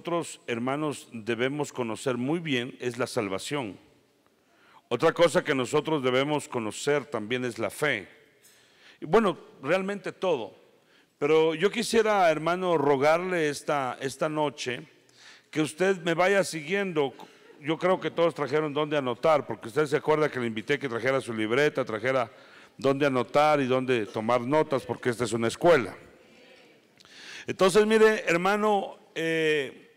nosotros, hermanos, debemos conocer muy bien es la salvación. Otra cosa que nosotros debemos conocer también es la fe. bueno, realmente todo. Pero yo quisiera, hermano, rogarle esta, esta noche que usted me vaya siguiendo yo creo que todos trajeron dónde anotar, porque usted se acuerda que le invité que trajera su libreta, trajera dónde anotar y dónde tomar notas, porque esta es una escuela. Entonces, mire, hermano, eh,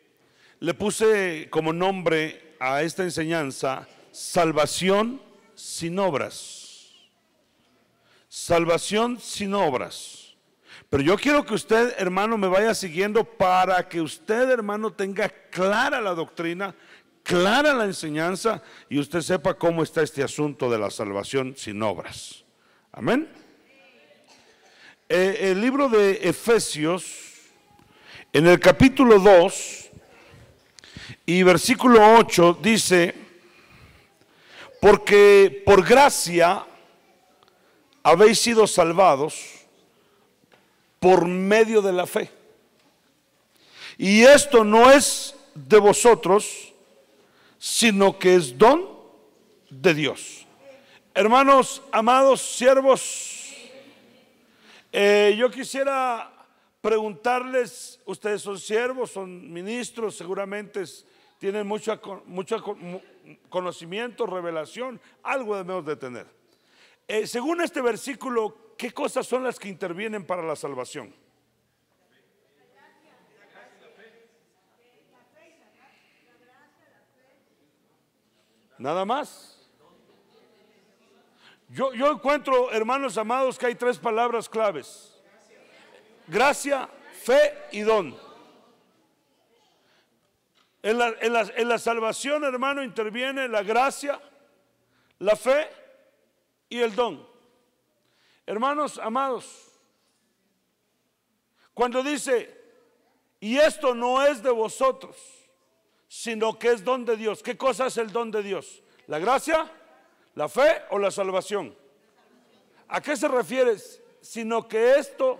le puse como nombre a esta enseñanza salvación sin obras. Salvación sin obras. Pero yo quiero que usted, hermano, me vaya siguiendo para que usted, hermano, tenga clara la doctrina, clara la enseñanza y usted sepa cómo está este asunto de la salvación sin obras. Amén. Eh, el libro de Efesios, en el capítulo 2, y versículo 8 dice, porque por gracia habéis sido salvados por medio de la fe. Y esto no es de vosotros, sino que es don de Dios. Hermanos, amados siervos, eh, yo quisiera preguntarles, ustedes son siervos, son ministros, seguramente tienen mucho, mucho conocimiento, revelación, algo debemos de tener. Eh, según este versículo, ¿qué cosas son las que intervienen para la salvación? Nada más. Yo, yo encuentro, hermanos amados, que hay tres palabras claves gracia, fe y don. En la, en, la, salvación, hermano, interviene la gracia, la fe y el don. Hermanos amados, cuando dice, y esto no es de vosotros, sino que es don de Dios. ¿Qué cosa es el don de Dios? ¿La gracia, la fe o la salvación? ¿A qué se refiere? Sino que esto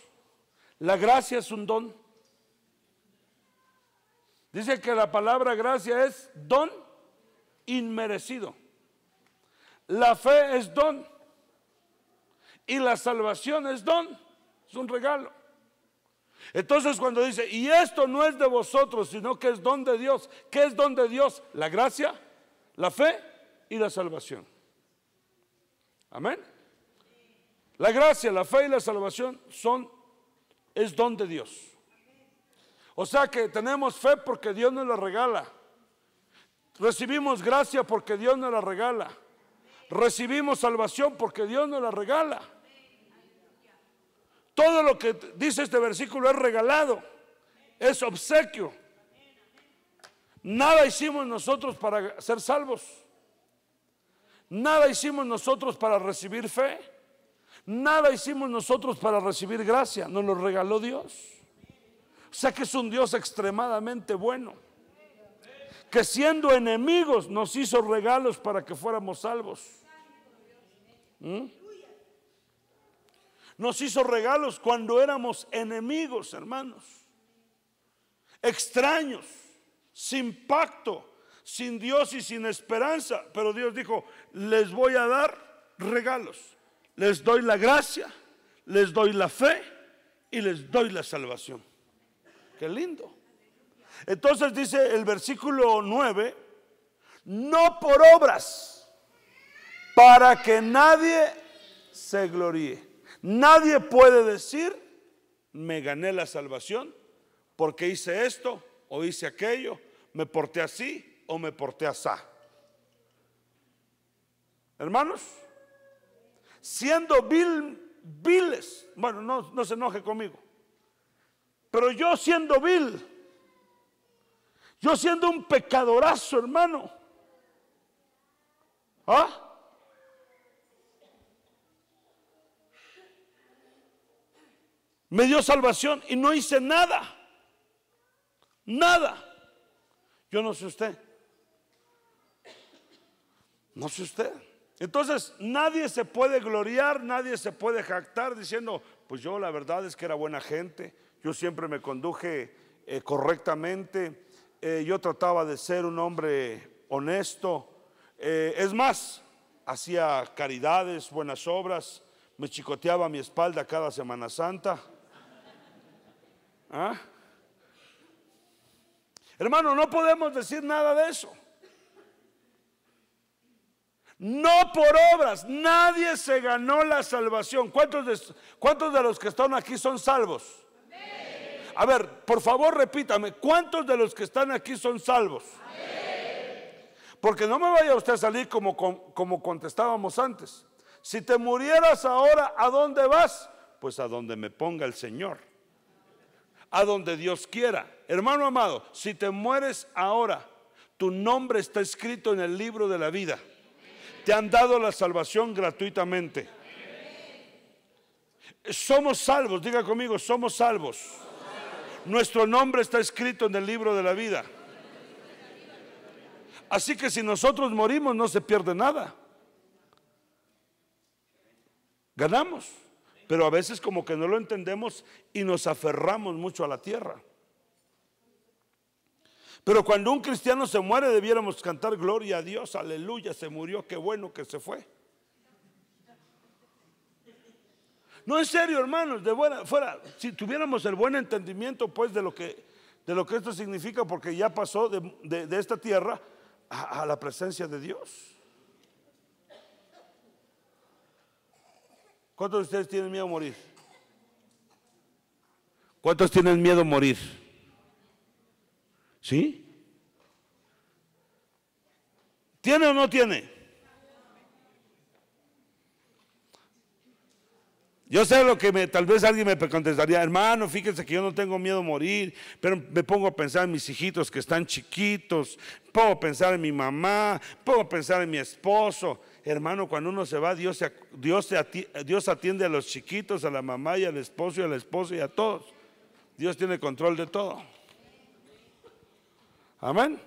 La gracia es un don. Dice que la palabra gracia es don inmerecido. La fe es don. Y la salvación es don. Es un regalo. Entonces cuando dice, y esto no es de vosotros, sino que es don de Dios. ¿Qué es don de Dios? La gracia, la fe y la salvación. Amén. La gracia, la fe y la salvación son es don de Dios. O sea que tenemos fe porque Dios nos la regala. Recibimos gracia porque Dios nos la regala. Recibimos salvación porque Dios nos la regala. Todo lo que dice este versículo es regalado, es obsequio. Nada hicimos nosotros para ser salvos. Nada hicimos nosotros para recibir fe. Nada hicimos nosotros para recibir gracia, nos lo regaló Dios. O sea que es un Dios extremadamente bueno, que siendo enemigos nos hizo regalos para que fuéramos salvos. ¿Mm? Nos hizo regalos cuando éramos enemigos, hermanos, extraños, sin pacto, sin Dios y sin esperanza. Pero Dios dijo, les voy a dar regalos les doy la gracia, les doy la fe y les doy la salvación. Qué lindo. Entonces dice el versículo 9, no por obras, para que nadie se gloríe. Nadie puede decir, me gané la salvación porque hice esto o hice aquello, me porté así o me porté asá. Hermanos, siendo viles, bueno, no, no se enoje conmigo, pero yo siendo vil, yo siendo un pecadorazo, hermano. ¿Ah? Me dio salvación y no hice nada. Nada. Yo no sé usted. No sé usted. Entonces, nadie se puede gloriar, nadie se puede jactar diciendo, pues yo la verdad es que era buena gente, yo siempre me conduje eh, correctamente, eh, yo trataba de ser un hombre honesto, eh, es más, hacía caridades, buenas obras, me chicoteaba mi espalda cada Semana Santa. ¿Ah? Hermano, no podemos decir nada de eso. No por obras, nadie se ganó la salvación. ¿Cuántos de, cuántos de los que están aquí son salvos? A ver, por favor repítame, ¿cuántos de los que están aquí son salvos? Porque no me vaya usted a salir como, como contestábamos antes. Si te murieras ahora, ¿a dónde vas? Pues a donde me ponga el Señor. A donde Dios quiera. Hermano amado, si te mueres ahora, tu nombre está escrito en el libro de la vida. Te han dado la salvación gratuitamente. Somos salvos, diga conmigo, somos salvos. Nuestro nombre está escrito en el libro de la vida. Así que si nosotros morimos no se pierde nada. Ganamos, pero a veces como que no lo entendemos y nos aferramos mucho a la tierra. Pero cuando un cristiano se muere debiéramos cantar gloria a Dios, aleluya, se murió, qué bueno que se fue. No es serio, hermanos, de buena, fuera, si tuviéramos el buen entendimiento pues de lo que, de lo que esto significa, porque ya pasó de, esta tierra a, a la presencia de Dios. ¿Cuántos de ustedes tienen miedo a morir? ¿Cuántos tienen miedo a morir? ¿Sí? ¿Tiene o no tiene? Yo sé lo que me, tal vez alguien me contestaría, hermano, fíjese que yo no tengo miedo a morir, pero me pongo a pensar en mis hijitos que están chiquitos, pongo a pensar en mi mamá, pongo a pensar en mi esposo. Hermano, cuando uno se va, Dios, Dios atiende a los chiquitos, a la mamá y al esposo y al esposo y a todos. Dios tiene control de todo. Amén.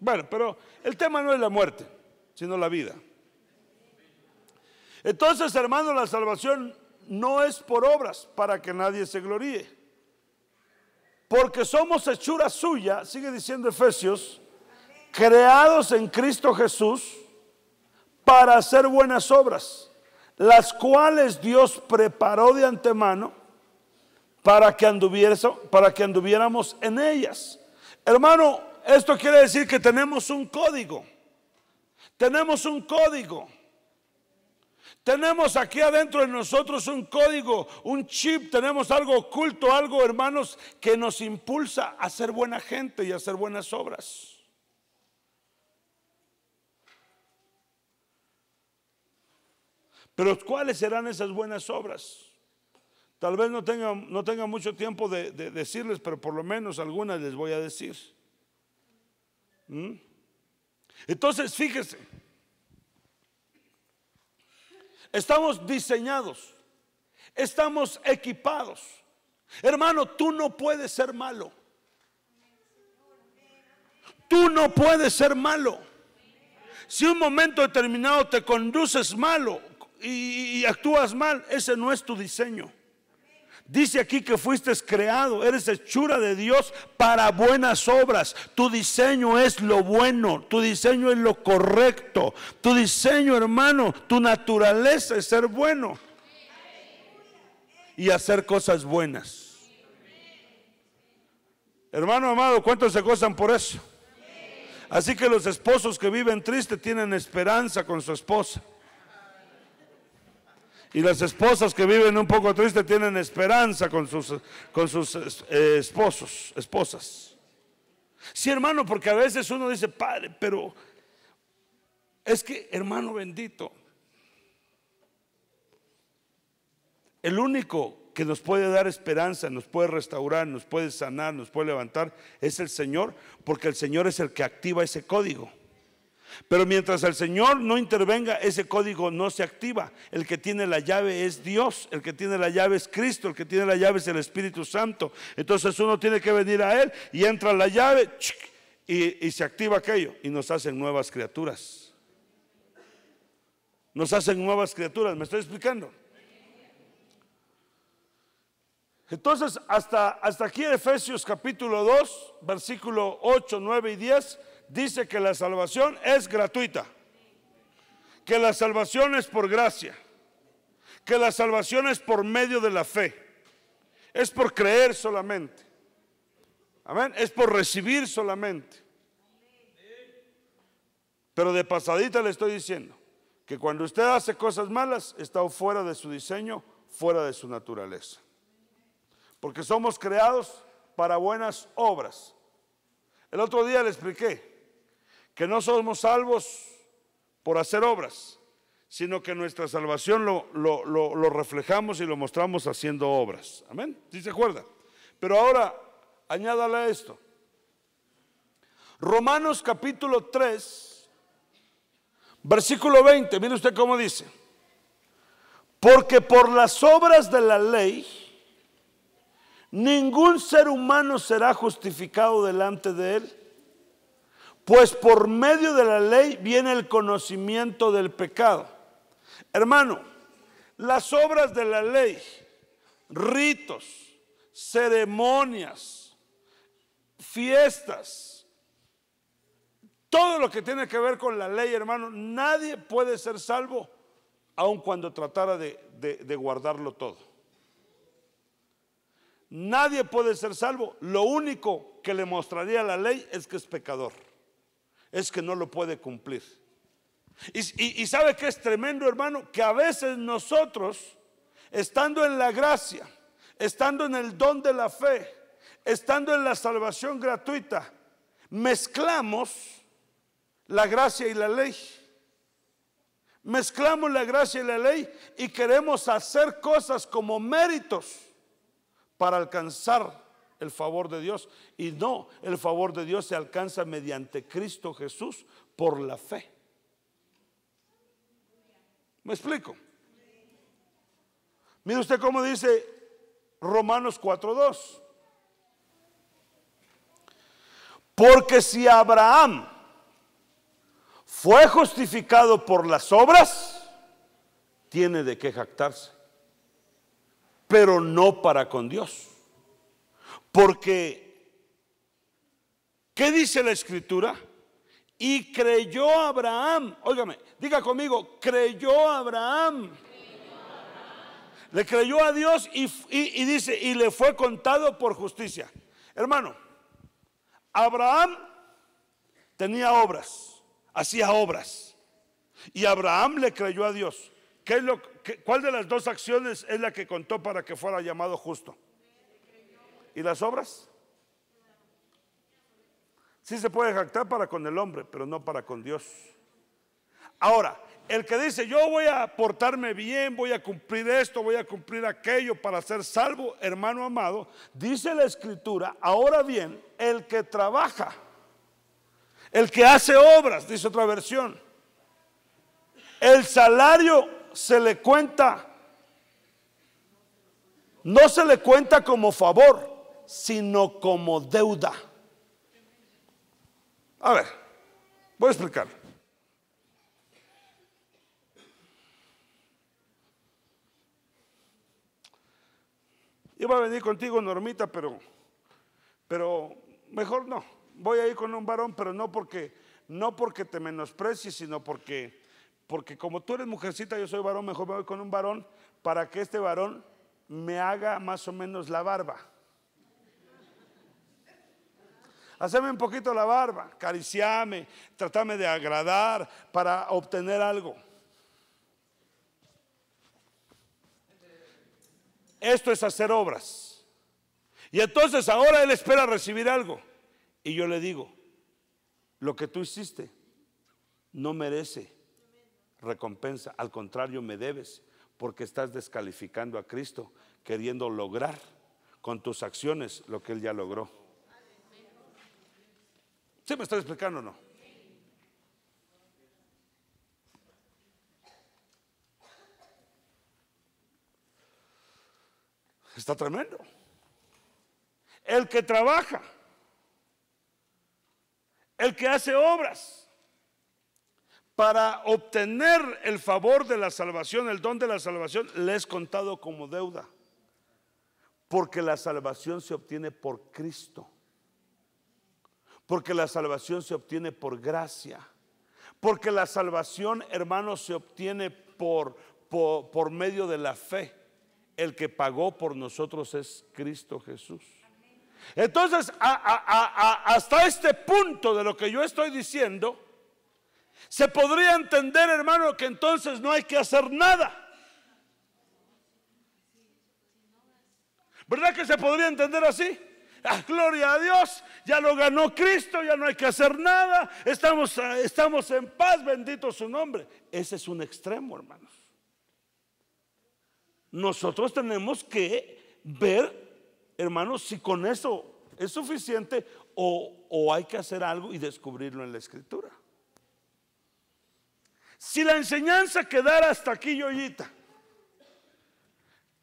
Bueno, pero el tema no es la muerte, sino la vida. Entonces, hermanos la salvación no es por obras para que nadie se gloríe. Porque somos hechura suya, sigue diciendo Efesios, creados en Cristo Jesús para hacer buenas obras, las cuales Dios preparó de antemano para que, para que anduviéramos en ellas. Hermano, esto quiere decir que tenemos un código. Tenemos un código. Tenemos aquí adentro de nosotros un código, un chip, tenemos algo oculto, algo, hermanos, que nos impulsa a ser buena gente y a hacer buenas obras. Pero ¿cuáles serán esas buenas obras? Tal vez no tenga, no tenga mucho tiempo de, decirles, pero por lo menos algunas les voy a decir. ¿Mm? Entonces, fíjese, estamos diseñados, estamos equipados. Hermano, tú no puedes ser malo. Tú no puedes ser malo. Si un momento determinado te conduces malo y actúas mal, ese no es tu diseño. Dice aquí que fuiste creado, eres hechura de Dios para buenas obras. Tu diseño es lo bueno, tu diseño es lo correcto. Tu diseño, hermano, tu naturaleza es ser bueno y hacer cosas buenas. Hermano amado, ¿cuántos se gozan por eso? Así que los esposos que viven tristes tienen esperanza con su esposa. Y las esposas que viven un poco triste tienen esperanza con sus, eh, esposos, esposas. Sí, hermano, porque a veces uno dice, padre, pero es que, hermano bendito, el único que nos puede dar esperanza, nos puede restaurar, nos puede sanar, nos puede levantar, es el Señor, porque el Señor es el que activa ese código. Pero mientras el Señor no intervenga, ese código no se activa. El que tiene la llave es Dios, el que tiene la llave es Cristo, el que tiene la llave es el Espíritu Santo. Entonces uno tiene que venir a Él y entra la llave y, se activa aquello y nos hacen nuevas criaturas. Nos hacen nuevas criaturas, ¿me estoy explicando? Entonces, hasta, hasta aquí Efesios capítulo 2, versículo 8, 9 y 10 dice que la salvación es gratuita, que la salvación es por gracia, que la salvación es por medio de la fe, es por creer solamente, amén, es por recibir solamente. Pero de pasadita le estoy diciendo que cuando usted hace cosas malas, está fuera de su diseño, fuera de su naturaleza. Porque somos creados para buenas obras. El otro día le expliqué que no somos salvos por hacer obras, sino que nuestra salvación lo, reflejamos y lo mostramos haciendo obras. Amén. Si se acuerda? Pero ahora, añádale a esto. Romanos capítulo 3, versículo 20, mire usted cómo dice, porque por las obras de la ley ningún ser humano será justificado delante de él, pues por medio de la ley viene el conocimiento del pecado. Hermano, las obras de la ley, ritos, ceremonias, fiestas, todo lo que tiene que ver con la ley, hermano, nadie puede ser salvo aun cuando tratara de, guardarlo todo. Nadie puede ser salvo. Lo único que le mostraría la ley es que es pecador es que no lo puede cumplir. Y, sabe que es tremendo, hermano, que a veces nosotros, estando en la gracia, estando en el don de la fe, estando en la salvación gratuita, mezclamos la gracia y la ley. Mezclamos la gracia y la ley y queremos hacer cosas como méritos para alcanzar el favor de Dios. Y no, el favor de Dios se alcanza mediante Cristo Jesús por la fe. ¿Me explico? Mire usted cómo dice Romanos 4.2. Porque si Abraham fue justificado por las obras, tiene de qué jactarse, pero no para con Dios. Porque, ¿qué dice la escritura? Y creyó Abraham, óigame, diga conmigo, creyó Abraham. Le creyó a Dios y, dice, y le fue contado por justicia. Hermano, Abraham tenía obras, hacía obras. Y Abraham le creyó a Dios. es lo, ¿Cuál de las dos acciones es la que contó para que fuera llamado justo? ¿Y las obras? Sí se puede jactar para con el hombre, pero no para con Dios. Ahora, el que dice, yo voy a portarme bien, voy a cumplir esto, voy a cumplir aquello para ser salvo, hermano amado, dice la escritura, ahora bien, el que trabaja, el que hace obras, dice otra versión, el salario se le cuenta, no se le cuenta como favor, sino como deuda. A ver, voy a explicar. Iba a venir contigo, Normita, pero, pero mejor no. Voy a ir con un varón, pero no porque, no porque te menosprecie, sino porque, porque como tú eres mujercita, yo soy varón, mejor me voy con un varón para que este varón me haga más o menos la barba. Haceme un poquito la barba, cariciame, tratame de agradar para obtener algo. Esto es hacer obras. Y entonces ahora él espera recibir algo. Y yo le digo, lo que tú hiciste no merece recompensa, al contrario me debes, porque estás descalificando a Cristo, queriendo lograr con tus acciones lo que él ya logró. ¿Sí me está explicando o no? Está tremendo. El que trabaja, el que hace obras para obtener el favor de la salvación, el don de la salvación, le es contado como deuda. Porque la salvación se obtiene por Cristo. Porque la salvación se obtiene por gracia. Porque la salvación, hermanos, se obtiene por, por, medio de la fe. El que pagó por nosotros es Cristo Jesús. Entonces, hasta este punto de lo que yo estoy diciendo, se podría entender, hermano, que entonces no hay que hacer nada. ¿Verdad que se podría entender así? Ah, gloria a Dios, ya lo ganó Cristo, ya no hay que hacer nada, estamos, ah, estamos en paz, bendito su nombre. Ese es un extremo, hermanos. Nosotros tenemos que ver, hermanos, si con eso es suficiente o, o hay que hacer algo y descubrirlo en la escritura. Si la enseñanza quedara hasta aquí, Yoyita,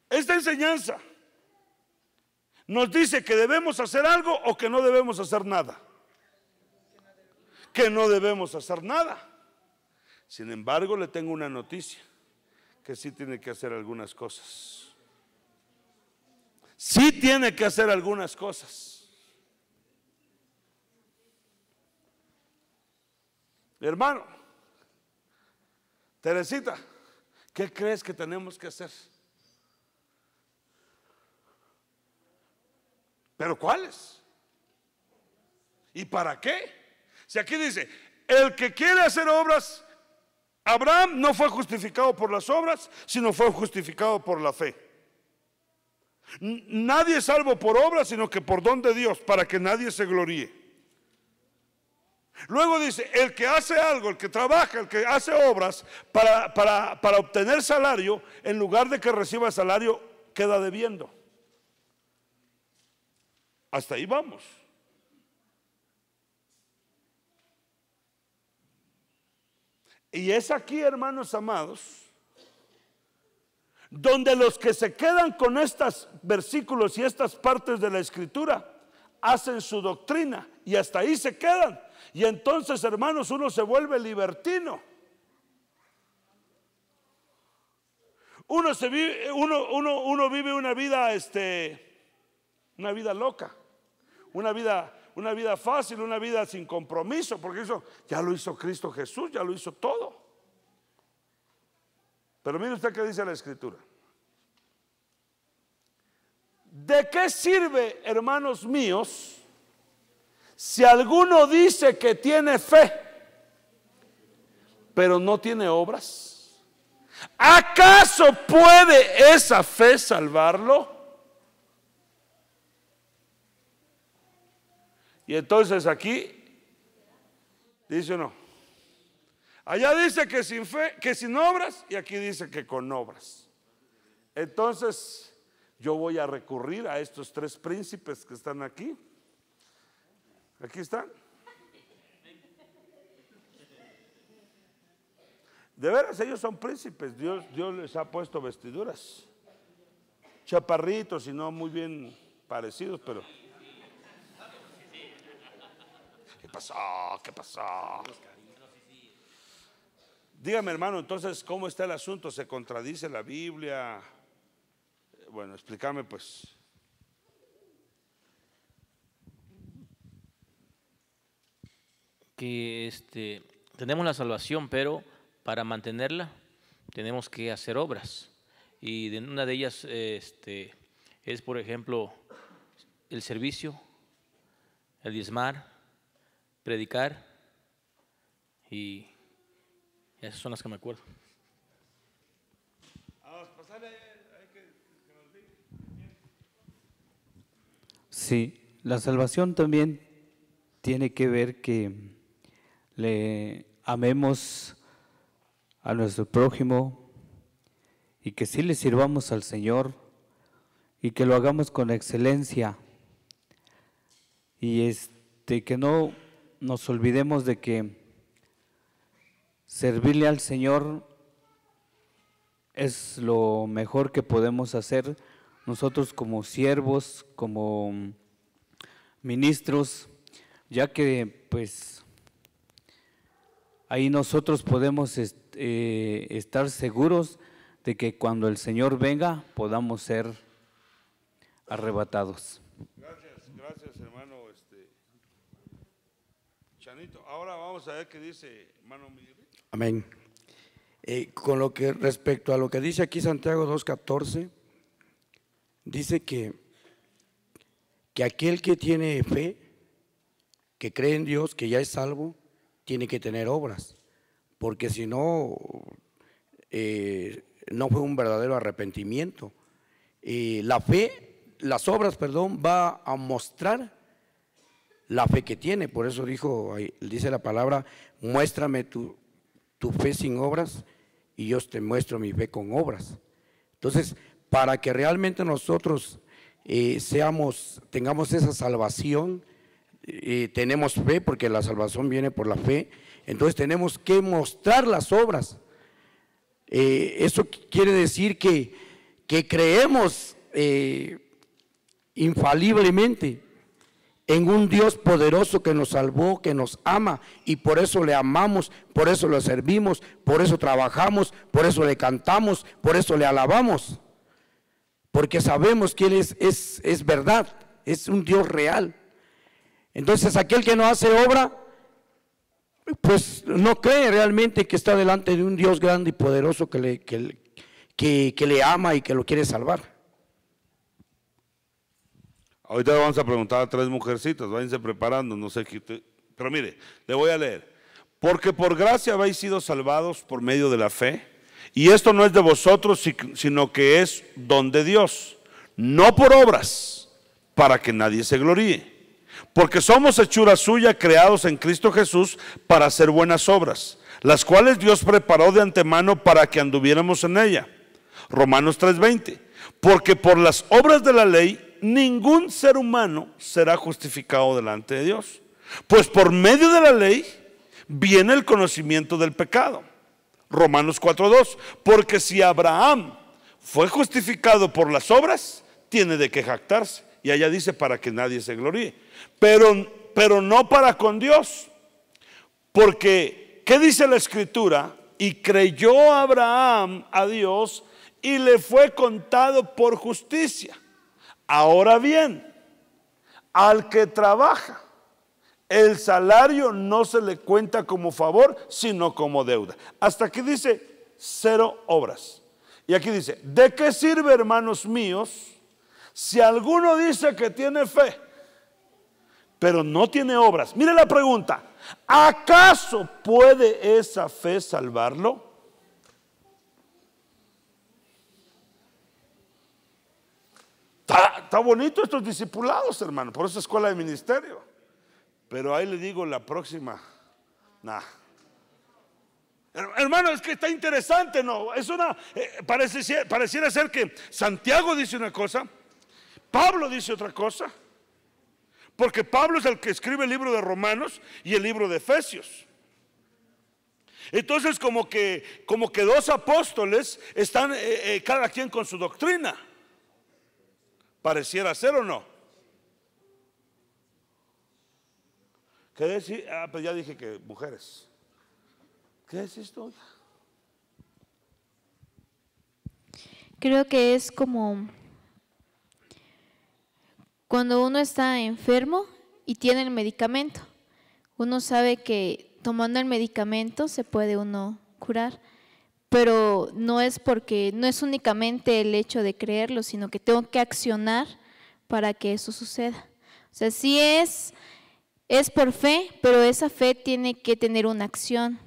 esta enseñanza nos dice que debemos hacer algo o que no debemos hacer nada. Que no debemos hacer nada. Sin embargo, le tengo una noticia, que sí tiene que hacer algunas cosas. Sí tiene que hacer algunas cosas. Hermano, Teresita, ¿qué crees que tenemos que hacer? ¿Pero cuáles? ¿Y para qué? Si aquí dice, el que quiere hacer obras, Abraham no fue justificado por las obras, sino fue justificado por la fe. Nadie es salvo por obras, sino que por don de Dios, para que nadie se gloríe. Luego dice, el que hace algo, el que trabaja, el que hace obras para, para, para obtener salario, en lugar de que reciba salario, queda debiendo. Hasta ahí vamos. Y es aquí, hermanos amados, donde los que se quedan con estos versículos y estas partes de la escritura hacen su doctrina y hasta ahí se quedan. Y entonces, hermanos, uno se vuelve libertino. Uno, se vive, uno, uno, uno vive una vida, este, una vida loca una vida, una vida fácil, una vida sin compromiso, porque eso ya lo hizo Cristo Jesús, ya lo hizo todo. Pero mire usted qué dice la escritura. ¿De qué sirve, hermanos míos, si alguno dice que tiene fe, pero no tiene obras? ¿Acaso puede esa fe salvarlo? Y entonces aquí dice uno, allá dice que sin fe, que sin obras, y aquí dice que con obras. Entonces, yo voy a recurrir a estos tres príncipes que están aquí. Aquí están. De veras, ellos son príncipes. Dios, Dios les ha puesto vestiduras. Chaparritos y no muy bien parecidos, pero... ¿Qué pasó? Dígame, hermano, entonces, ¿cómo está el asunto? ¿Se contradice la Biblia? Bueno, explícame pues. Que este, tenemos la salvación, pero para mantenerla tenemos que hacer obras. Y una de ellas este, es, por ejemplo, el servicio, el diezmar, predicar y esas son las que me acuerdo. Sí, la salvación también tiene que ver que le amemos a nuestro prójimo y que sí le sirvamos al Señor y que lo hagamos con excelencia y este que no nos olvidemos de que servirle al Señor es lo mejor que podemos hacer nosotros como siervos, como ministros, ya que pues ahí nosotros podemos eh, estar seguros de que cuando el Señor venga podamos ser arrebatados. Ahora vamos a ver qué dice hermano Amén. Eh, con lo que respecto a lo que dice aquí Santiago 2.14, dice que, que aquel que tiene fe, que cree en Dios, que ya es salvo, tiene que tener obras, porque si no, eh, no fue un verdadero arrepentimiento. Eh, la fe, las obras, perdón, va a mostrar la fe que tiene. Por eso dijo, dice la palabra, muéstrame tu, tu fe sin obras y yo te muestro mi fe con obras. Entonces, para que realmente nosotros eh, seamos, tengamos esa salvación, eh, tenemos fe, porque la salvación viene por la fe, entonces tenemos que mostrar las obras. Eh, eso quiere decir que, que creemos infaliblemente, en un Dios poderoso que nos salvó, que nos ama y por eso le amamos, por eso le servimos, por eso trabajamos, por eso le cantamos, por eso le alabamos. Porque sabemos que Él es, es, verdad, es un Dios real. Entonces aquel que no hace obra, pues no cree realmente que está delante de un Dios grande y poderoso que le, que le ama y que lo quiere salvar. Ahorita vamos a preguntar a tres mujercitas, váyanse preparando, no sé qué. Pero mire, le voy a leer. Porque por gracia habéis sido salvados por medio de la fe, y esto no es de vosotros, sino que es don de Dios, no por obras, para que nadie se gloríe. Porque somos hechura suya, creados en Cristo Jesús, para hacer buenas obras, las cuales Dios preparó de antemano para que anduviéramos en ella. Romanos 3:20. Porque por las obras de la ley ningún ser humano será justificado delante de Dios. Pues por medio de la ley viene el conocimiento del pecado. Romanos 4.2. Porque si Abraham fue justificado por las obras, tiene de qué jactarse. Y allá dice para que nadie se gloríe. Pero, pero no para con Dios. Porque, ¿qué dice la escritura? Y creyó Abraham a Dios y le fue contado por justicia. Ahora bien, al que trabaja, el salario no se le cuenta como favor, sino como deuda. Hasta aquí dice cero obras. Y aquí dice, ¿de qué sirve, hermanos míos, si alguno dice que tiene fe, pero no tiene obras? Mire la pregunta, ¿acaso puede esa fe salvarlo? Está, bonito estos discipulados, hermano, por esa escuela de ministerio. Pero ahí le digo la próxima, nah. Hermano, es que está interesante, ¿no? Es una, eh, pareciera ser que Santiago dice una cosa, Pablo dice otra cosa, porque Pablo es el que escribe el libro de Romanos y el libro de Efesios. Entonces, como que, como que dos apóstoles están eh, eh, cada quien con su doctrina. Pareciera ser o no. ¿Qué decir? Ah, pues ya dije que mujeres. ¿Qué es esto? Creo que es como cuando uno está enfermo y tiene el medicamento. Uno sabe que tomando el medicamento se puede uno curar pero no es porque, no es únicamente el hecho de creerlo, sino que tengo que accionar para que eso suceda. O sea, sí es, es por fe, pero esa fe tiene que tener una acción.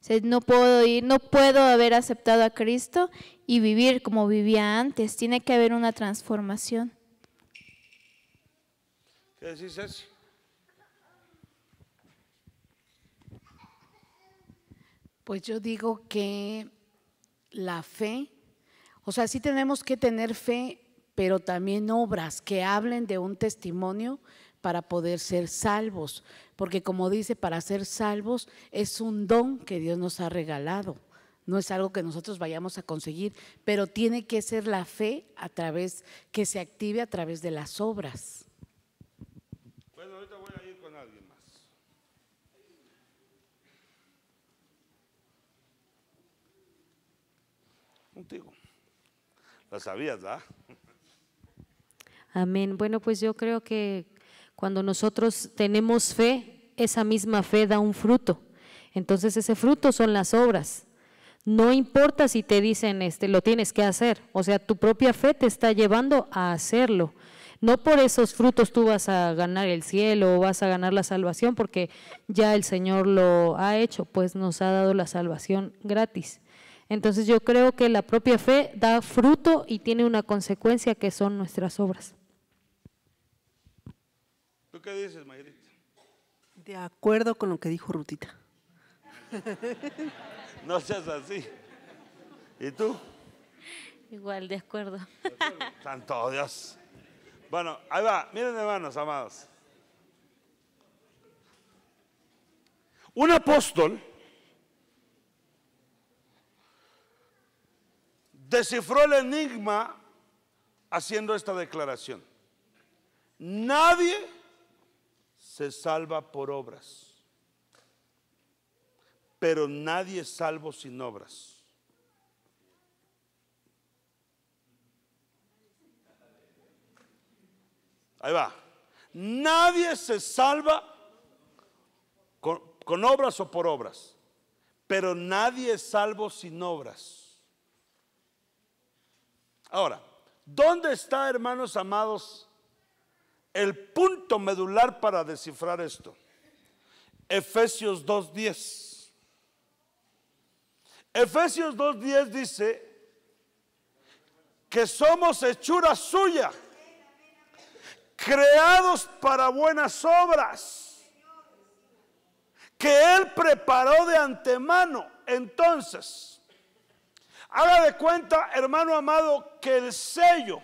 O sea, no puedo ir, no puedo haber aceptado a Cristo y vivir como vivía antes. Tiene que haber una transformación. ¿Qué decís, Pues yo digo que la fe, o sea, sí tenemos que tener fe, pero también obras que hablen de un testimonio para poder ser salvos, porque como dice, para ser salvos es un don que Dios nos ha regalado, no es algo que nosotros vayamos a conseguir, pero tiene que ser la fe a través que se active a través de las obras. sabías, ¿verdad? Amén. Bueno, pues yo creo que cuando nosotros tenemos fe, esa misma fe da un fruto. Entonces ese fruto son las obras. No importa si te dicen, este, lo tienes que hacer. O sea, tu propia fe te está llevando a hacerlo. No por esos frutos tú vas a ganar el cielo o vas a ganar la salvación, porque ya el Señor lo ha hecho, pues nos ha dado la salvación gratis. Entonces yo creo que la propia fe da fruto y tiene una consecuencia que son nuestras obras. ¿Tú qué dices, Mayrita? De acuerdo con lo que dijo Rutita. no seas así. ¿Y tú? Igual, de acuerdo. Santo Dios. Bueno, ahí va. Miren, hermanos, amados. Un apóstol descifró el enigma haciendo esta declaración. Nadie se salva por obras, pero nadie es salvo sin obras. Ahí va. Nadie se salva con, con obras o por obras, pero nadie es salvo sin obras. Ahora, ¿dónde está, hermanos amados, el punto medular para descifrar esto? Efesios 2.10. Efesios 2.10 dice que somos hechura suya, creados para buenas obras, que Él preparó de antemano. Entonces, Haga de cuenta, hermano amado, que el sello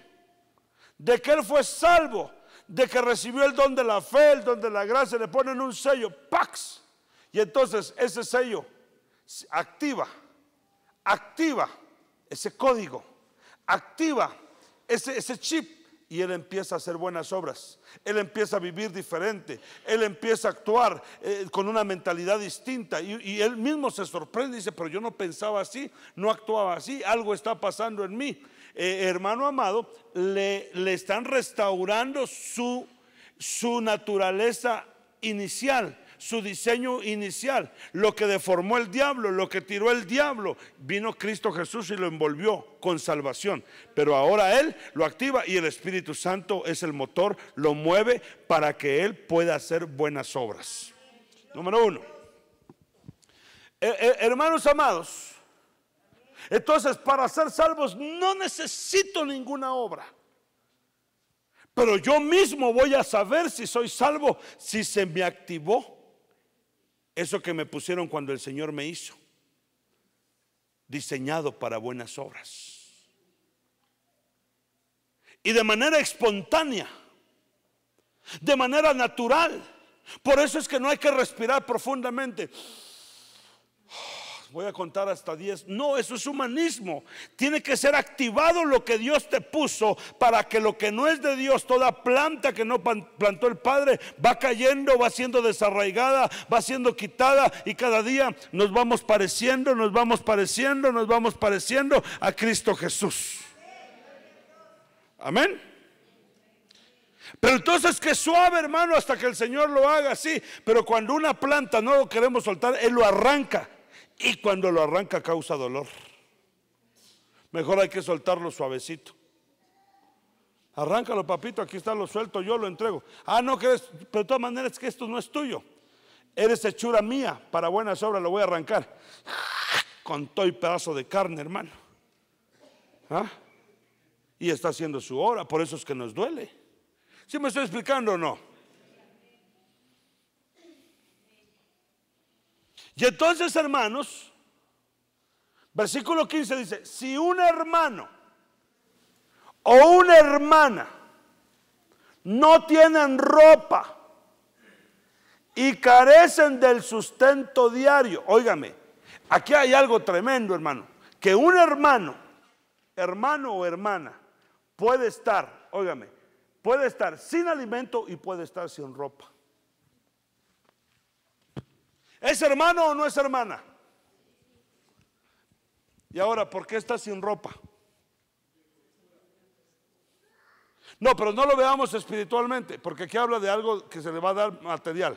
de que él fue salvo, de que recibió el don de la fe, el don de la gracia, le ponen un sello, pax. Y entonces ese sello activa, activa ese código, activa ese, ese chip y él empieza a hacer buenas obras, él empieza a vivir diferente, él empieza a actuar eh, con una mentalidad distinta y, él mismo se sorprende y dice, pero yo no pensaba así, no actuaba así, algo está pasando en mí. Eh, hermano amado, le, le están restaurando su, su naturaleza inicial su diseño inicial, lo que deformó el diablo, lo que tiró el diablo. Vino Cristo Jesús y lo envolvió con salvación. Pero ahora Él lo activa y el Espíritu Santo es el motor, lo mueve para que Él pueda hacer buenas obras. Número uno. Eh, eh, hermanos amados, entonces para ser salvos no necesito ninguna obra. Pero yo mismo voy a saber si soy salvo, si se me activó eso que me pusieron cuando el Señor me hizo. Diseñado para buenas obras. Y de manera espontánea. De manera natural. Por eso es que no hay que respirar profundamente voy a contar hasta 10. No, eso es humanismo. Tiene que ser activado lo que Dios te puso para que lo que no es de Dios, toda planta que no plantó el Padre, va cayendo, va siendo desarraigada, va siendo quitada y cada día nos vamos pareciendo, nos vamos pareciendo, nos vamos pareciendo a Cristo Jesús. Amén. Pero entonces que suave, hermano, hasta que el Señor lo haga así. Pero cuando una planta no lo queremos soltar, Él lo arranca. Y cuando lo arranca causa dolor. Mejor hay que soltarlo suavecito. Arráncalo, papito, aquí está, lo suelto, yo lo entrego. Ah, no, que pero de todas maneras es que esto no es tuyo. Eres hechura mía, para buenas obras lo voy a arrancar. Con todo y pedazo de carne, hermano. ¿Ah? Y está haciendo su hora, por eso es que nos duele. ¿Sí me estoy explicando o no? Y entonces, hermanos, versículo 15 dice, si un hermano o una hermana no tienen ropa y carecen del sustento diario, óigame, aquí hay algo tremendo, hermano, que un hermano, hermano o hermana, puede estar, óigame, puede estar sin alimento y puede estar sin ropa. ¿Es hermano o no es hermana? Y ahora, ¿por qué está sin ropa? No, pero no lo veamos espiritualmente, porque aquí habla de algo que se le va a dar material.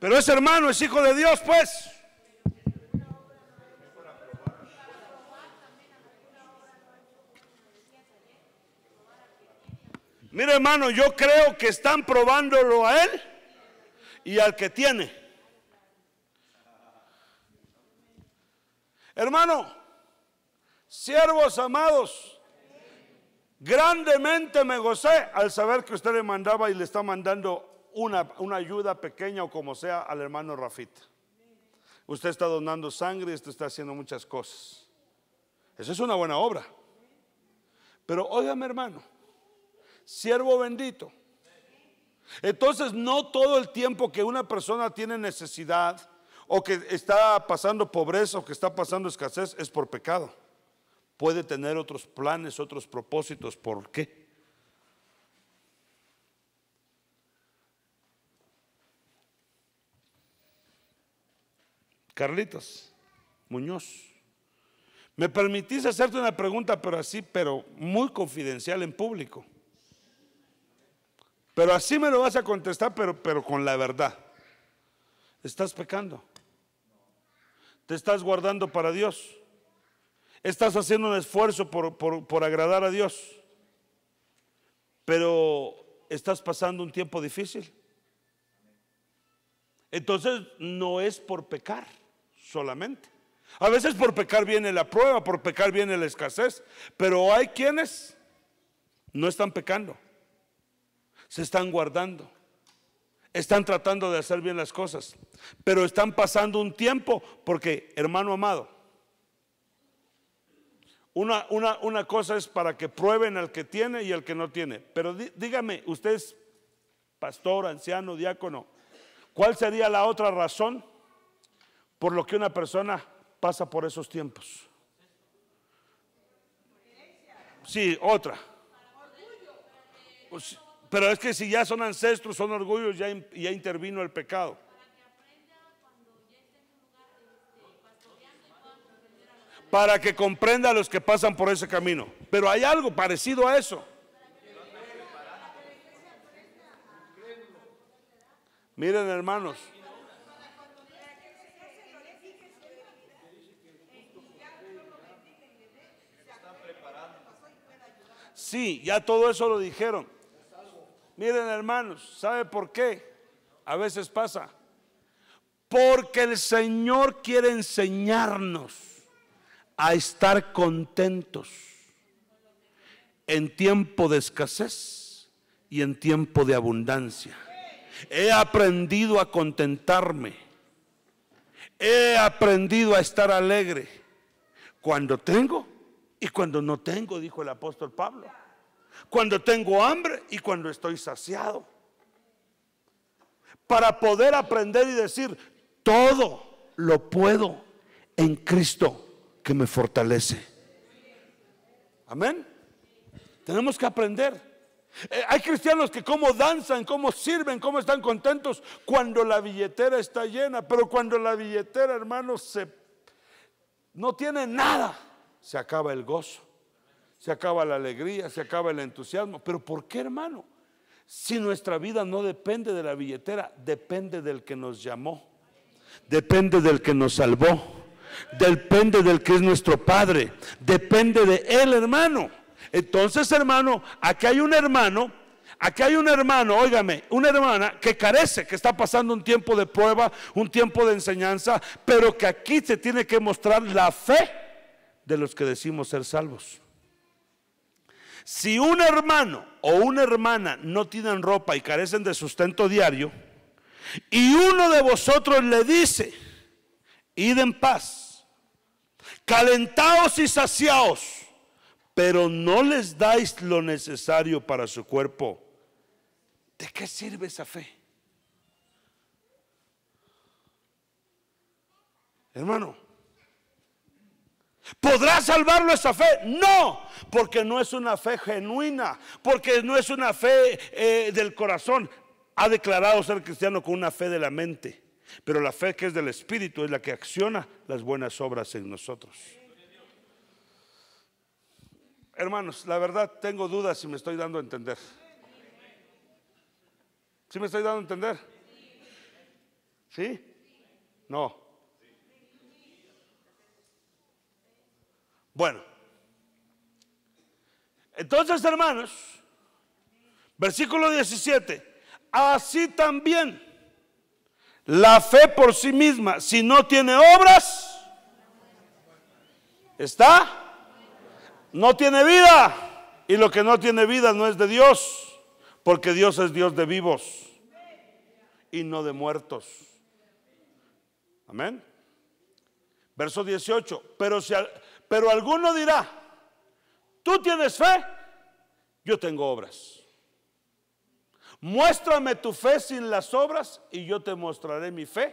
Pero es hermano, es hijo de Dios, pues. Mire hermano, yo creo que están probándolo a él y al que tiene. Hermano, siervos amados, grandemente me gocé al saber que usted le mandaba y le está mandando una, una ayuda pequeña o como sea al hermano Rafita. Usted está donando sangre, usted está haciendo muchas cosas. Eso es una buena obra. Pero óigame hermano, siervo bendito. Entonces, no todo el tiempo que una persona tiene necesidad o que está pasando pobreza o que está pasando escasez es por pecado. Puede tener otros planes, otros propósitos. ¿Por qué? Carlitos Muñoz, me permitís hacerte una pregunta, pero así, pero muy confidencial en público. Pero así me lo vas a contestar, pero, pero con la verdad. Estás pecando. Te estás guardando para Dios. Estás haciendo un esfuerzo por, por, por agradar a Dios. Pero estás pasando un tiempo difícil. Entonces no es por pecar solamente. A veces por pecar viene la prueba, por pecar viene la escasez, pero hay quienes no están pecando se están guardando. Están tratando de hacer bien las cosas. Pero están pasando un tiempo porque, hermano amado, una, una, una cosa es para que prueben al que tiene y al que no tiene. Pero dígame, usted es pastor, anciano, diácono, ¿cuál sería la otra razón por lo que una persona pasa por esos tiempos? Sí, otra. Pero es que si ya son ancestros, son orgullos, ya, ya intervino el pecado. Para que comprenda a los que pasan por ese camino. Pero hay algo parecido a eso. Miren hermanos. Sí, ya todo eso lo dijeron. Miren hermanos, ¿sabe por qué? A veces pasa. Porque el Señor quiere enseñarnos a estar contentos en tiempo de escasez y en tiempo de abundancia. He aprendido a contentarme. He aprendido a estar alegre cuando tengo y cuando no tengo, dijo el apóstol Pablo cuando tengo hambre y cuando estoy saciado. Para poder aprender y decir, todo lo puedo en Cristo que me fortalece. Amén. Tenemos que aprender. Eh, hay cristianos que cómo danzan, cómo sirven, cómo están contentos cuando la billetera está llena, pero cuando la billetera, hermanos, se no tiene nada, se acaba el gozo se acaba la alegría, se acaba el entusiasmo. Pero ¿por qué, hermano? Si nuestra vida no depende de la billetera, depende del que nos llamó, depende del que nos salvó, depende del que es nuestro Padre, depende de Él, hermano. Entonces, hermano, aquí hay un hermano, aquí hay un hermano, óigame, una hermana que carece, que está pasando un tiempo de prueba, un tiempo de enseñanza, pero que aquí se tiene que mostrar la fe de los que decimos ser salvos. Si un hermano o una hermana no tienen ropa y carecen de sustento diario, y uno de vosotros le dice, id en paz, calentaos y saciaos, pero no les dais lo necesario para su cuerpo, ¿de qué sirve esa fe? Hermano, ¿Podrá salvarlo esa fe? No, porque no es una fe genuina, porque no es una fe eh, del corazón. Ha declarado ser cristiano con una fe de la mente, pero la fe que es del Espíritu es la que acciona las buenas obras en nosotros. Hermanos, la verdad tengo dudas si me estoy dando a entender. ¿Si me estoy dando a entender? ¿Sí? No. Bueno, entonces hermanos, versículo 17, así también la fe por sí misma, si no tiene obras, está, no tiene vida. Y lo que no tiene vida no es de Dios, porque Dios es Dios de vivos y no de muertos. Amén. Verso 18, pero si, pero alguno dirá, tú tienes fe, yo tengo obras. Muéstrame tu fe sin las obras y yo te mostraré mi fe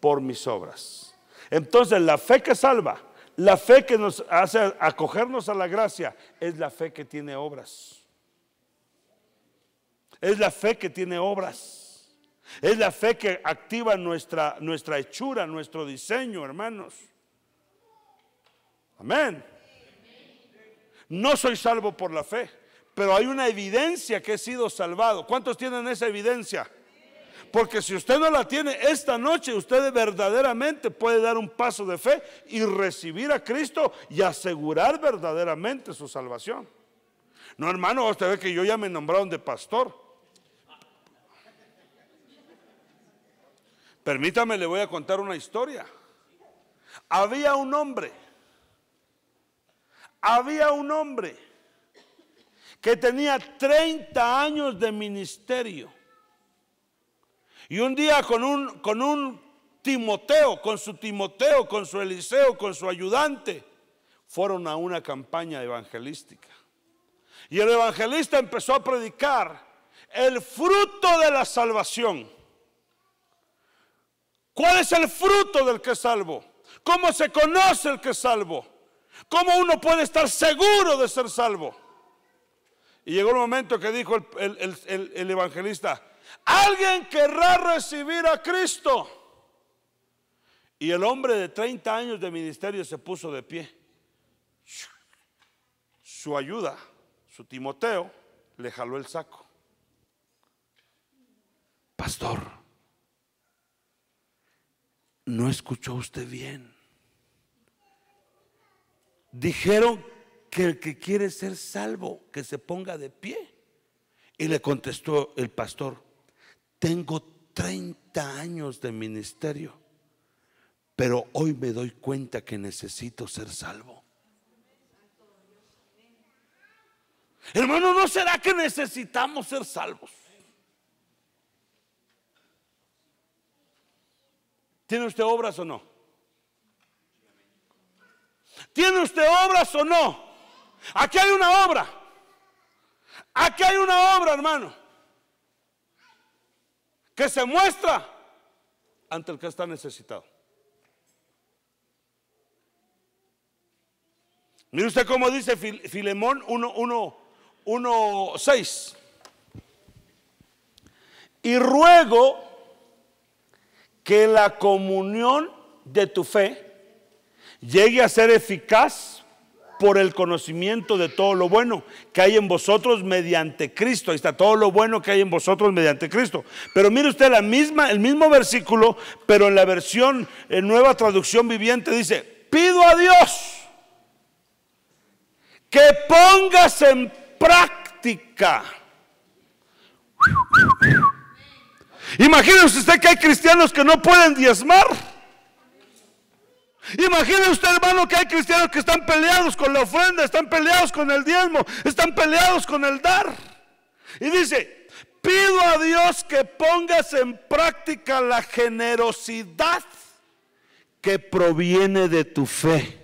por mis obras. Entonces la fe que salva, la fe que nos hace acogernos a la gracia, es la fe que tiene obras. Es la fe que tiene obras. Es la fe que activa nuestra, nuestra hechura, nuestro diseño, hermanos. Amén. No soy salvo por la fe, pero hay una evidencia que he sido salvado. ¿Cuántos tienen esa evidencia? Porque si usted no la tiene esta noche, usted verdaderamente puede dar un paso de fe y recibir a Cristo y asegurar verdaderamente su salvación. No, hermano, usted ve que yo ya me nombraron de pastor. Permítame, le voy a contar una historia. Había un hombre había un hombre que tenía 30 años de ministerio. Y un día con un, con un Timoteo, con su Timoteo, con su Eliseo, con su ayudante, fueron a una campaña evangelística. Y el evangelista empezó a predicar el fruto de la salvación. ¿Cuál es el fruto del que salvo? ¿Cómo se conoce el que salvo? ¿Cómo uno puede estar seguro de ser salvo? Y llegó el momento que dijo el, evangelista, alguien querrá recibir a Cristo. Y el hombre de 30 años de ministerio se puso de pie. Su ayuda, su Timoteo, le jaló el saco. Pastor, no escuchó usted bien dijeron que el que quiere ser salvo, que se ponga de pie. Y le contestó el pastor, tengo 30 años de ministerio, pero hoy me doy cuenta que necesito ser salvo. Hermano, ¿no será que necesitamos ser salvos? ¿Tiene usted obras o no? ¿Tiene usted obras o no? Aquí hay una obra. Aquí hay una obra, hermano. Que se muestra ante el que está necesitado. Mire usted cómo dice Filemón 1, 1, 1, 6. Y ruego que la comunión de tu fe llegue a ser eficaz por el conocimiento de todo lo bueno que hay en vosotros mediante Cristo. Ahí está todo lo bueno que hay en vosotros mediante Cristo. Pero mire usted la misma, el mismo versículo, pero en la versión en nueva traducción viviente dice, pido a Dios que pongas en práctica. Imagínense usted que hay cristianos que no pueden diezmar. Imagine usted, hermano, que hay cristianos que están peleados con la ofrenda, están peleados con el diezmo, están peleados con el dar. Y dice, pido a Dios que pongas en práctica la generosidad que proviene de tu fe.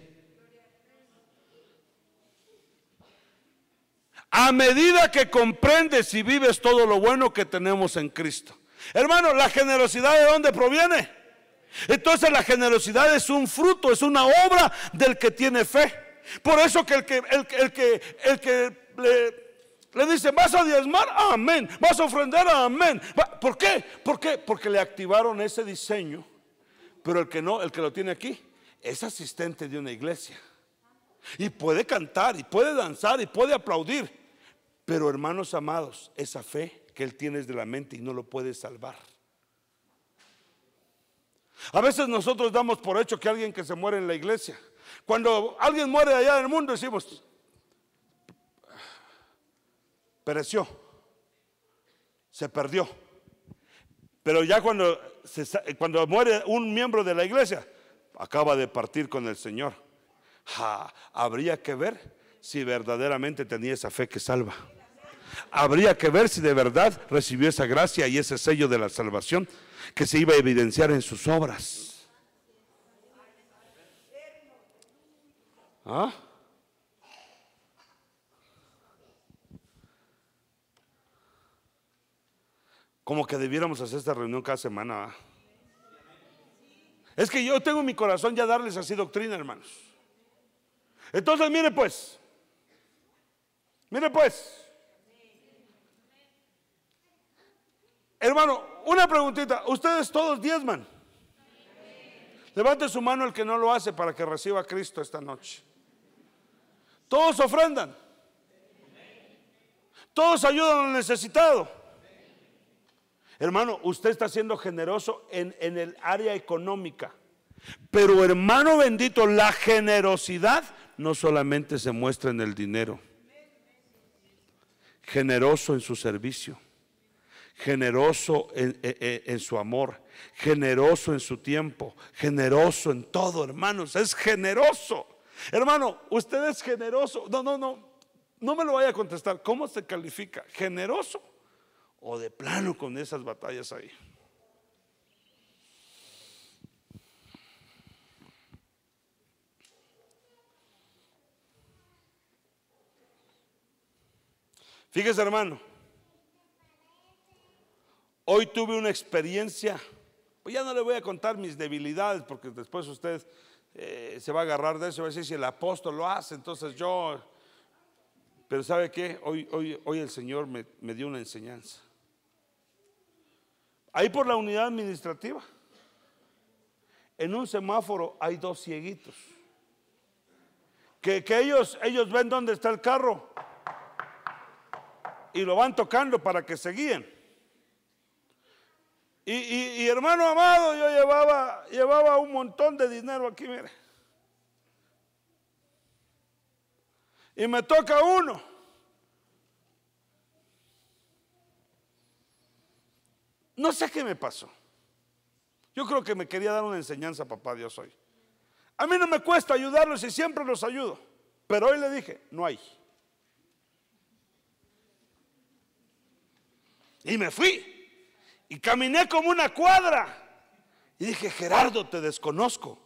A medida que comprendes y vives todo lo bueno que tenemos en Cristo. Hermano, ¿la generosidad de dónde proviene? Entonces la generosidad es un fruto, es una obra del que tiene fe. Por eso que el que, el, que, le, dice, vas a diezmar, amén. Vas a ofrender amén. ¿Por qué? ¿Por qué? Porque le activaron ese diseño. Pero el que no, el que lo tiene aquí, es asistente de una iglesia. Y puede cantar, y puede danzar, y puede aplaudir. Pero hermanos amados, esa fe que él tiene es de la mente y no lo puede salvar. A veces nosotros damos por hecho que alguien que se muere en la iglesia, cuando alguien muere allá en el mundo, decimos, pereció, se perdió. Pero ya cuando, cuando muere un miembro de la iglesia, acaba de partir con el Señor. habría que ver si verdaderamente tenía esa fe que salva. Habría que ver si de verdad recibió esa gracia y ese sello de la salvación que se iba a evidenciar en sus obras. ¿Ah? Como que debiéramos hacer esta reunión cada semana. ¿ah? Es que yo tengo mi corazón ya darles así doctrina, hermanos. Entonces, mire pues, mire pues, Hermano, una preguntita. ¿Ustedes todos diezman? Levante su mano el que no lo hace para que reciba a Cristo esta noche. ¿Todos ofrendan? ¿Todos ayudan al necesitado? Hermano, usted está siendo generoso en el área económica. Pero hermano bendito, la generosidad no solamente se muestra en el dinero, generoso en su servicio generoso eh, eh, en, su amor, generoso en su tiempo, generoso en todo, hermanos. Es generoso. Hermano, usted es generoso. No, no, no. No me lo vaya a contestar. ¿Cómo se califica? ¿Generoso o de plano con esas batallas ahí? Fíjese, hermano. Hoy tuve una experiencia, pues ya no le voy a contar mis debilidades porque después usted eh, se va a agarrar de eso, va a decir si el apóstol lo hace, entonces yo... Pero ¿sabe qué? Hoy, hoy, hoy el Señor me, dio una enseñanza. Ahí por la unidad administrativa, en un semáforo hay dos cieguitos. Que, ellos, ellos ven dónde está el carro y lo van tocando para que se guíen. Y, hermano amado, yo llevaba, llevaba un montón de dinero aquí, mire. Y me toca uno. No sé qué me pasó. Yo creo que me quería dar una enseñanza, papá Dios, hoy. A mí no me cuesta ayudarlos y siempre los ayudo. Pero hoy le dije, no hay. Y me fui. Y caminé como una cuadra. Y dije, Gerardo, te desconozco.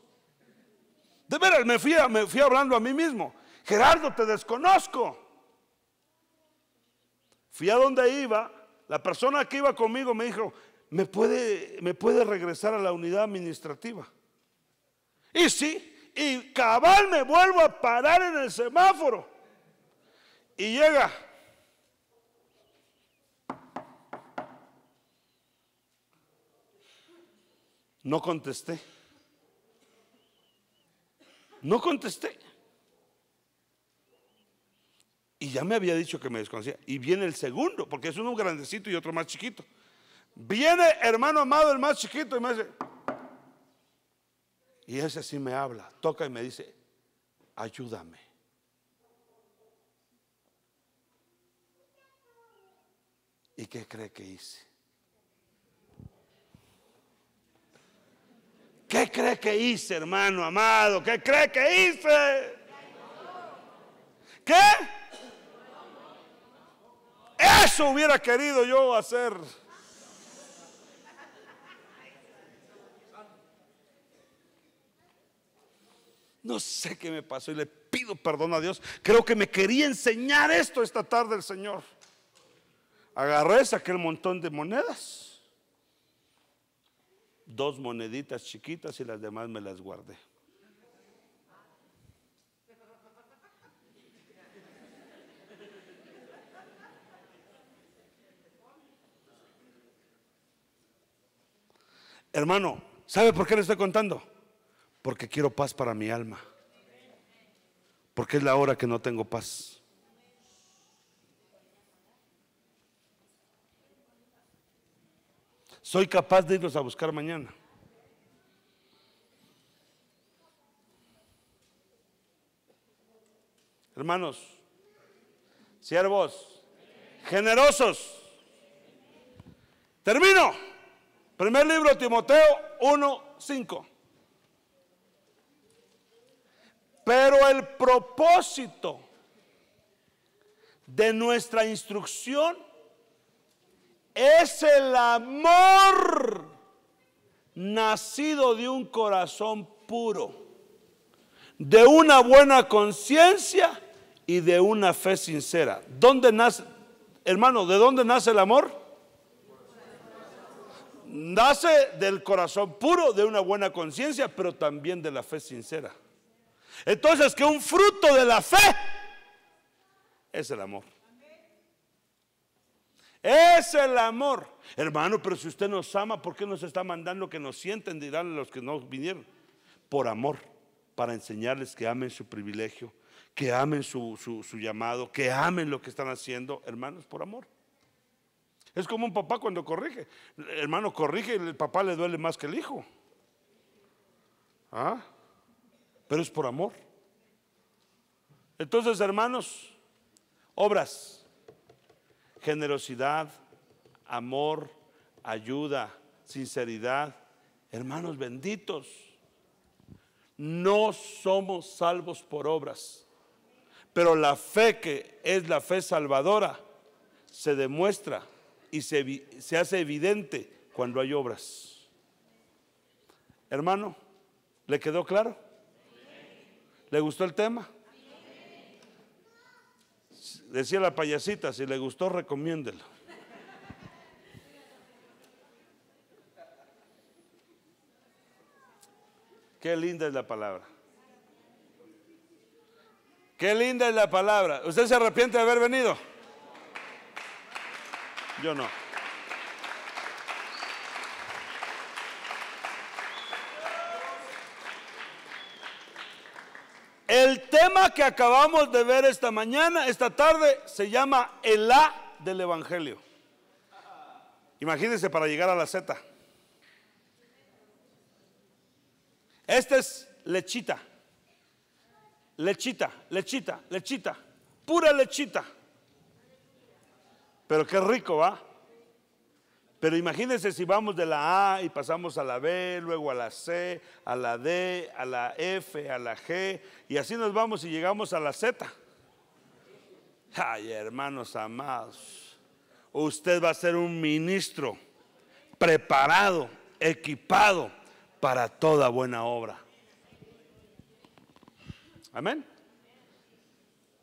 De veras, me fui, me fui hablando a mí mismo. Gerardo, te desconozco. Fui a donde iba. La persona que iba conmigo me dijo, ¿me puede, me puede regresar a la unidad administrativa? Y sí, y cabal me vuelvo a parar en el semáforo. Y llega No contesté. No contesté. Y ya me había dicho que me desconocía. Y viene el segundo, porque es uno grandecito y otro más chiquito. Viene, hermano amado, el más chiquito y me dice. Y ese sí me habla, toca y me dice, ayúdame. ¿Y qué cree que hice? ¿Qué cree que hice, hermano amado? ¿Qué cree que hice? ¿Qué? Eso hubiera querido yo hacer. No sé qué me pasó y le pido perdón a Dios. Creo que me quería enseñar esto esta tarde el Señor. Agarré, ese montón de monedas dos moneditas chiquitas y las demás me las guardé. Hermano, ¿sabe por qué le estoy contando? Porque quiero paz para mi alma. Porque es la hora que no tengo paz. soy capaz de irlos a buscar mañana. Hermanos, siervos, generosos. Termino. Primer libro Timoteo 5. Pero el propósito de nuestra instrucción es el amor nacido de un corazón puro, de una buena conciencia y de una fe sincera. ¿Dónde nace, hermano, de dónde nace el amor? Nace del corazón puro, de una buena conciencia, pero también de la fe sincera. Entonces, que un fruto de la fe es el amor. Es el amor. Hermano, pero si usted nos ama, ¿por qué nos está mandando que nos sienten? Dirán los que no vinieron. Por amor, para enseñarles que amen su privilegio, que amen su, llamado, que amen lo que están haciendo. Hermanos, por amor. Es como un papá cuando corrige. hermano, corrige y el papá le duele más que el hijo. ¿Ah? Pero es por amor. Entonces, hermanos, obras generosidad, amor, ayuda, sinceridad. Hermanos benditos, no somos salvos por obras, pero la fe que es la fe salvadora se demuestra y se, hace evidente cuando hay obras. Hermano, ¿le quedó claro? ¿Le gustó el tema? Decía la payasita, si le gustó, recomiéndelo. Qué linda es la palabra. Qué linda es la palabra. ¿Usted se arrepiente de haber venido? Yo no. El tema que acabamos de ver esta mañana, esta tarde, se llama el A del Evangelio. Imagínense para llegar a la Z. Esta es lechita. Lechita, lechita, lechita. Pura lechita. Pero qué rico, ¿va? Pero imagínense si vamos de la A y pasamos a la B, luego a la C, a la D, a la F, a la G, y así nos vamos y llegamos a la Z. Ay, hermanos amados, usted va a ser un ministro preparado, equipado para toda buena obra. Amén.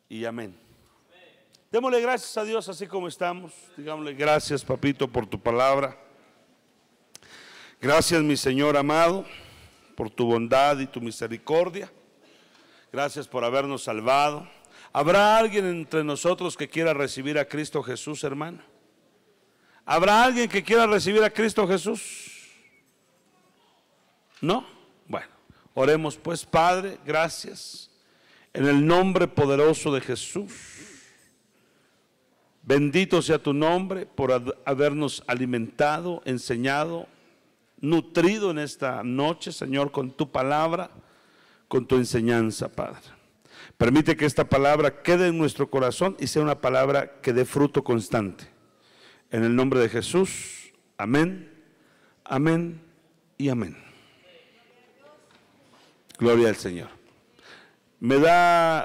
Y amén. Démosle gracias a Dios así como estamos. Digámosle gracias, papito, por tu palabra. Gracias, mi Señor amado, por tu bondad y tu misericordia. Gracias por habernos salvado. ¿Habrá alguien entre nosotros que quiera recibir a Cristo Jesús, hermano? ¿Habrá alguien que quiera recibir a Cristo Jesús? ¿No? Bueno, oremos pues, Padre, gracias. En el nombre poderoso de Jesús Bendito sea tu nombre por habernos alimentado, enseñado, nutrido en esta noche, Señor, con tu palabra, con tu enseñanza, Padre. Permite que esta palabra quede en nuestro corazón y sea una palabra que dé fruto constante. En el nombre de Jesús, amén, amén y amén. Gloria al Señor. Me da